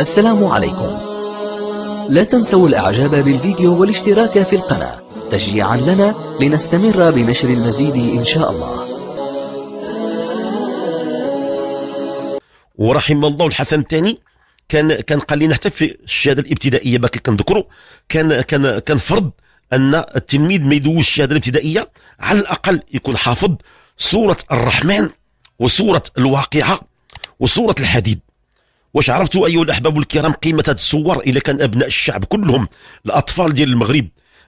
السلام عليكم لا تنسوا الاعجاب بالفيديو والاشتراك في القناة تشجيعا لنا لنستمر بنشر المزيد ان شاء الله ورحم الله الحسن الثاني كان كان قال لنا حتى في الشهاده الابتدائيه باقي كنذكروا كان كان كان فرض ان التلميذ ما يدوش الشهاده الابتدائيه على الاقل يكون حافظ سوره الرحمن وسوره الواقعه وسوره الحديد واش عرفتوا ايها الاحباب الكرام قيمه هذه الصور الا كان ابناء الشعب كلهم الاطفال ديال المغرب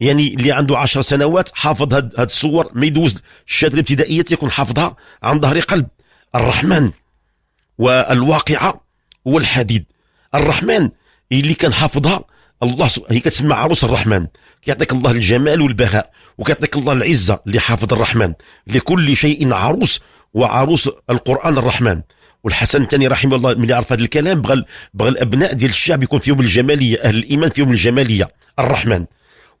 يعني اللي عنده 10 سنوات حافظ هاد, هاد الصور ما يدوز الشهاده الابتدائيه تيكون حافظها عن ظهر قلب الرحمن والواقعه والحديد الرحمن اللي كان حافظها الله هي كتسمى عروس الرحمن كيعطيك الله الجمال والبهاء وكيعطيك الله العزه اللي حافظ الرحمن لكل شيء عروس وعروس القران الرحمن والحسن الثاني رحمه الله ملي عرف هذا الكلام بغى بغى الابناء ديال الشعب يكون فيهم الجماليه اهل الايمان فيهم الجماليه الرحمن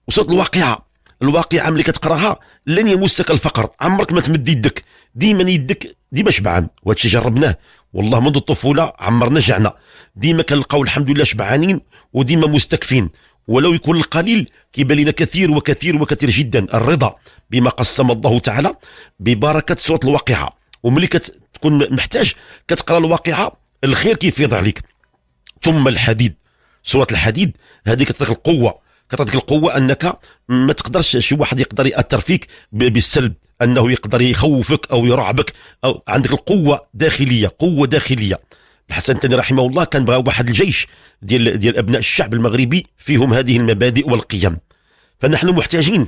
وصلت الواقعه الواقعه ملي كتقراها لن يمسك الفقر عمرك ما تمد يدك ديما يدك ديما شبعان وهذا الشيء جربناه والله منذ الطفوله عمرنا جعنا ديما كنلقاو الحمد لله شبعانين وديما مستكفين ولو يكون القليل كيبان لنا كثير وكثير وكثير جدا الرضا بما قسم الله تعالى ببركه سوره الواقعه وملي كتكون محتاج كتقرا الواقعه الخير كيفيض عليك ثم الحديد سوره الحديد هذه كتعطيك القوه كتعطيك القوه انك ما تقدرش شي واحد يقدر ياثر فيك بالسلب انه يقدر يخوفك او يرعبك او عندك القوه داخليه قوه داخليه الحسن الثاني رحمه الله كان بغى واحد الجيش ديال ديال ابناء الشعب المغربي فيهم هذه المبادئ والقيم فنحن محتاجين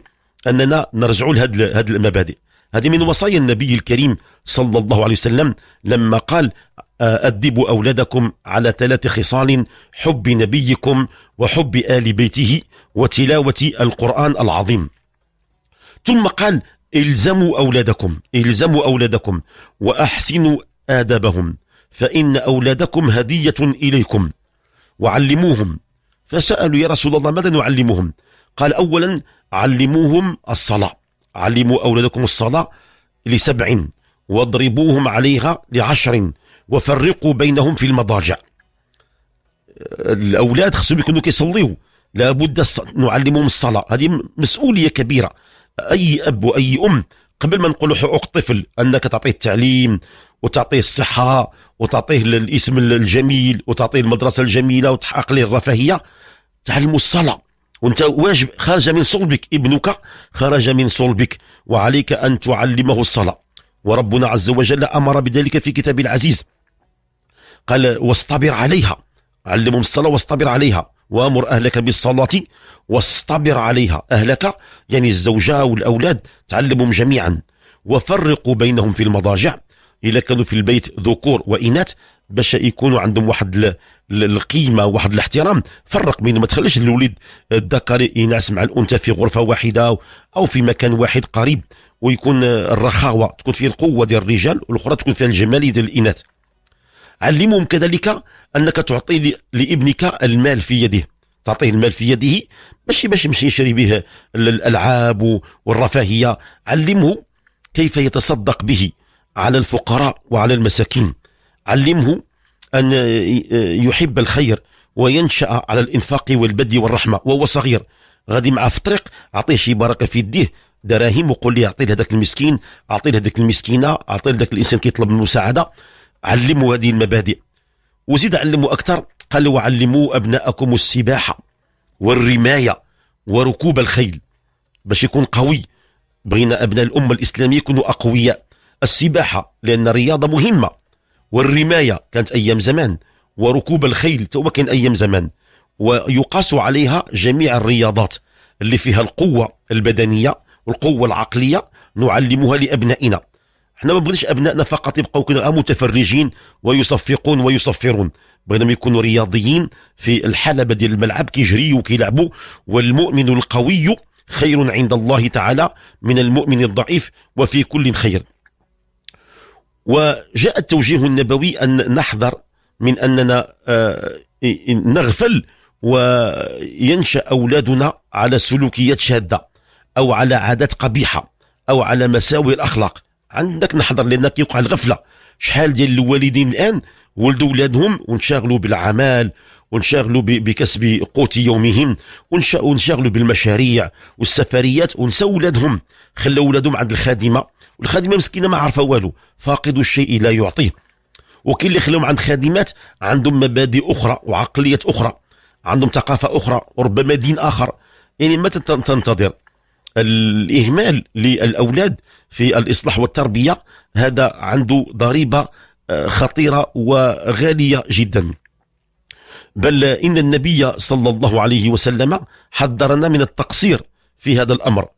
اننا نرجعوا لهذه المبادئ هذه من وصايا النبي الكريم صلى الله عليه وسلم لما قال آه، أدبوا أولادكم على ثلاث خصال حب نبيكم وحب آل بيته وتلاوة القرآن العظيم ثم قال الزموا أولادكم الزموا أولادكم وأحسنوا آدابهم فإن أولادكم هدية إليكم وعلموهم فسألوا يا رسول الله ماذا نعلمهم قال أولا علموهم الصلاة علموا أولادكم الصلاة لسبع واضربوهم عليها لعشر وفرقوا بينهم في المضاجع الأولاد خصهم يكونوا كيصليوا لابد نعلمهم الصلاة هذه مسؤولية كبيرة أي أب وأي أم قبل ما نقول حقوق الطفل أنك تعطيه التعليم وتعطيه الصحة وتعطيه الاسم الجميل وتعطيه المدرسة الجميلة وتحقق له الرفاهية تعلموا الصلاة وانت واجب خرج من صلبك ابنك خرج من صلبك وعليك أن تعلمه الصلاة وربنا عز وجل أمر بذلك في كتاب العزيز قال واصطبر عليها علمهم الصلاة واصطبر عليها وامر اهلك بالصلاه واصطبر عليها اهلك يعني الزوجه والاولاد تعلمهم جميعا وفرقوا بينهم في المضاجع اذا كانوا في البيت ذكور واناث باش يكونوا عندهم واحد القيمه واحد الاحترام فرق بين ما تخليش الوليد الذكر ينعس مع الانثى في غرفه واحده او في مكان واحد قريب ويكون الرخاوه تكون فيه القوه ديال الرجال والاخرى تكون فيها الجماليه ديال الاناث علمهم كذلك انك تعطي لابنك المال في يده تعطيه المال في يده ماشي باش يمشي يشري به الالعاب والرفاهيه علمه كيف يتصدق به على الفقراء وعلى المساكين علمه أن يحب الخير وينشأ على الإنفاق والبذل والرحمة وهو صغير غادي معاه في الطريق أعطيه شي بركة في يديه دراهم وقول لي أعطي لهذاك المسكين أعطي لهذاك المسكينة أعطي لهذاك الإنسان كيطلب المساعدة علموا هذه المبادئ وزيد علموا أكثر قال له وعلموا أبناءكم السباحة والرماية وركوب الخيل باش يكون قوي بغينا أبناء الأمة الإسلامية يكونوا أقوياء السباحة لأن الرياضة مهمة والرماية كانت أيام زمان وركوب الخيل توا كان أيام زمان ويقاس عليها جميع الرياضات اللي فيها القوة البدنية والقوة العقلية نعلمها لأبنائنا احنا ما بغيناش أبنائنا فقط يبقوا آه، متفرجين ويصفقون ويصفرون بغينا يكونوا رياضيين في الحلبة ديال الملعب كيجريو وكيلعبوا والمؤمن القوي خير عند الله تعالى من المؤمن الضعيف وفي كل خير وجاء التوجيه النبوي أن نحذر من أننا آه، نغفل وينشأ أولادنا على سلوكيات شاذه أو على عادات قبيحة أو على مساوي الأخلاق عندك نحضر لأن كيوقع الغفلة شحال ديال الوالدين الآن ولدوا اولادهم وانشغلوا بالعمل وانشغلوا بكسب قوت يومهم وانشغلوا بالمشاريع والسفريات ونساو ولادهم خلوا ولادهم عند الخادمه والخادمه مسكينه ما عارفه والو فاقد الشيء لا يعطيه وكاين اللي خلاهم عند خادمات عندهم مبادئ اخرى وعقليه اخرى عندهم ثقافه اخرى وربما دين اخر يعني متى تنتظر الاهمال للاولاد في الاصلاح والتربيه هذا عنده ضريبه آه، خطيره وغاليه جدا بل إن النبي صلى الله عليه وسلم حذرنا من التقصير في هذا الأمر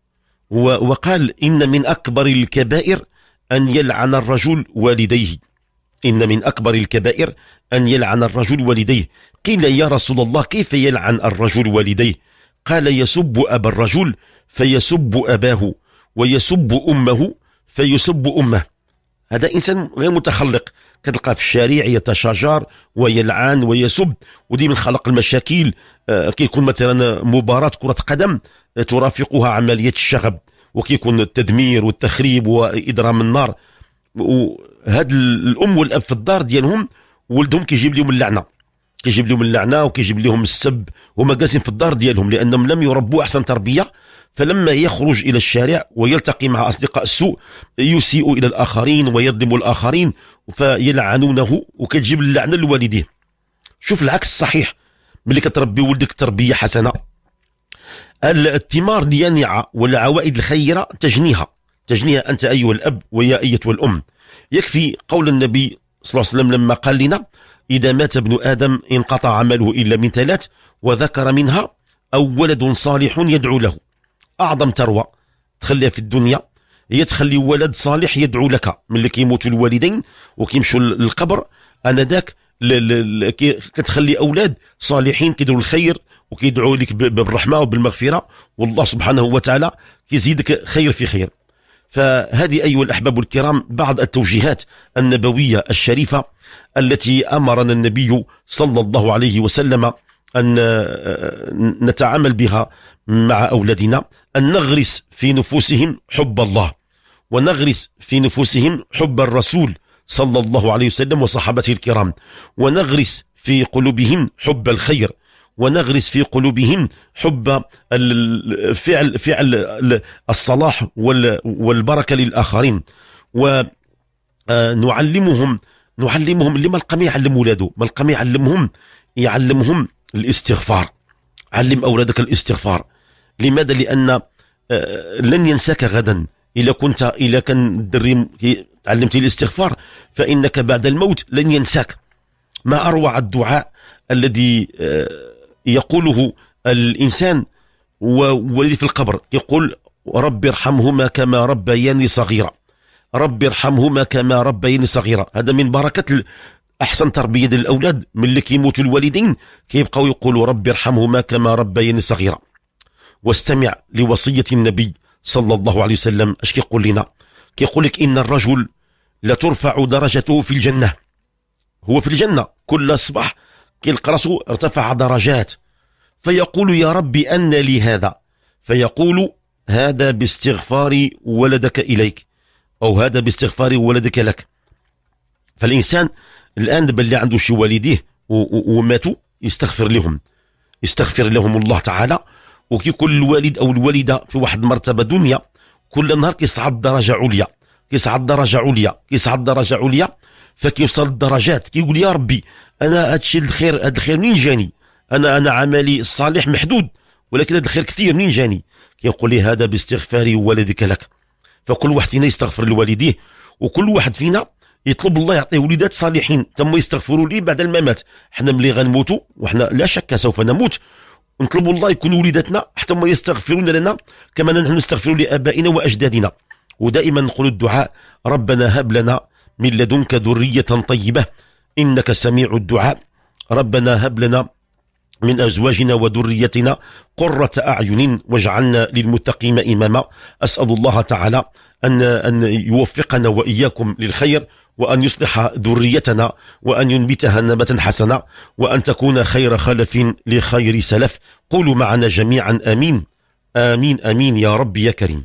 وقال إن من أكبر الكبائر أن يلعن الرجل والديه إن من أكبر الكبائر أن يلعن الرجل والديه قيل يا رسول الله كيف يلعن الرجل والديه قال يسب أبا الرجل فيسب أباه ويسب أمه فيسب أمه هذا إنسان غير متخلق كتلقى في الشارع يتشاجر ويلعن ويسب ودي من خلق المشاكل آه، كيكون مثلا مباراة كرة قدم آه، ترافقها عملية الشغب وكيكون التدمير والتخريب وإضرام النار وهاد الأم والأب في الدار ديالهم ولدهم كيجيب لهم اللعنة كيجيب لهم اللعنه وكيجيب لهم السب هما جالسين في الدار ديالهم لانهم لم يربوا احسن تربيه فلما يخرج الى الشارع ويلتقي مع اصدقاء السوء يسيء الى الاخرين ويظلم الاخرين فيلعنونه وكتجيب اللعنه لوالديه شوف العكس الصحيح ملي كتربي ولدك تربيه حسنه الثمار اليانعه والعوائد الخيره تجنيها تجنيها انت ايها الاب ويا ايتها الام يكفي قول النبي صلى الله عليه وسلم لما قال لنا إذا مات ابن آدم انقطع عمله إلا من ثلاث وذكر منها أو ولد صالح يدعو له أعظم تروى تخليها في الدنيا هي تخلي ولد صالح يدعو لك ملي كيموتوا الوالدين وكيمشوا للقبر انا ذاك كتخلي اولاد صالحين كيدعوا الخير وكيدعوا لك بالرحمه وبالمغفره والله سبحانه وتعالى كيزيدك خير في خير فهذه أيها الأحباب الكرام بعض التوجيهات النبوية الشريفة التي أمرنا النبي صلى الله عليه وسلم أن آه، نتعامل بها مع أولادنا أن نغرس في نفوسهم حب الله ونغرس في نفوسهم حب الرسول صلى الله عليه وسلم وصحابته الكرام ونغرس في قلوبهم حب الخير ونغرس في قلوبهم حب فعل فعل الصلاح والبركه للاخرين ونعلمهم آه، نعلمهم لما القمي يعلم ولاده ما القمي يعلمهم يعلمهم الاستغفار علم اولادك الاستغفار لماذا لان آه، لن ينساك غدا اذا كنت اذا كان الدري تعلمت الاستغفار فانك بعد الموت لن ينساك ما اروع الدعاء الذي آه، يقوله الإنسان ووالدي في القبر يقول رب ارحمهما كما ربياني صغيرا رب ارحمهما كما ربياني صغيرا هذا من بركة احسن تربيه الاولاد من ملي كيموتوا الوالدين كيبقاو يقولوا رب ارحمهما كما ربياني صغيرا واستمع لوصيه النبي صلى الله عليه وسلم اش كيقول لنا كيقول لك ان الرجل لترفع درجته في الجنه هو في الجنه كل صباح كيلقى راسو ارتفع درجات فيقول يا ربي أن لي هذا فيقول هذا باستغفار ولدك إليك أو هذا باستغفار ولدك لك فالإنسان الآن دابا عنده شي والديه وماتوا يستغفر لهم يستغفر لهم الله تعالى وكيكون الوالد أو الوالدة في واحد المرتبة دنيا كل نهار كيصعد درجة عليا كيصعد درجة عليا كيصعد درجة عليا فكيوصل الدرجات كيقول يا ربي انا هادشي الخير هاد الخير منين جاني انا انا عملي الصالح محدود ولكن هذا الخير كثير منين جاني كيقول لي هذا باستغفاري ووالدك لك فكل واحد فينا يستغفر لوالديه وكل واحد فينا يطلب الله يعطيه وليدات صالحين تم يستغفروا لي بعد الممات حنا ملي غنموتوا وحنا لا شك سوف نموت نطلب الله يكون وليداتنا حتى ما يستغفرون لنا كما نحن نستغفر لابائنا واجدادنا ودائما نقول الدعاء ربنا هب لنا من لدنك ذرية طيبة إنك سميع الدعاء ربنا هب لنا من أزواجنا وذريتنا قرة أعين واجعلنا للمتقين إماما أسأل الله تعالى أن أن يوفقنا وإياكم للخير وأن يصلح ذريتنا وأن ينبتها نباتا حسنا وأن تكون خير خلف لخير سلف قولوا معنا جميعا آمين آمين آمين يا رب يا كريم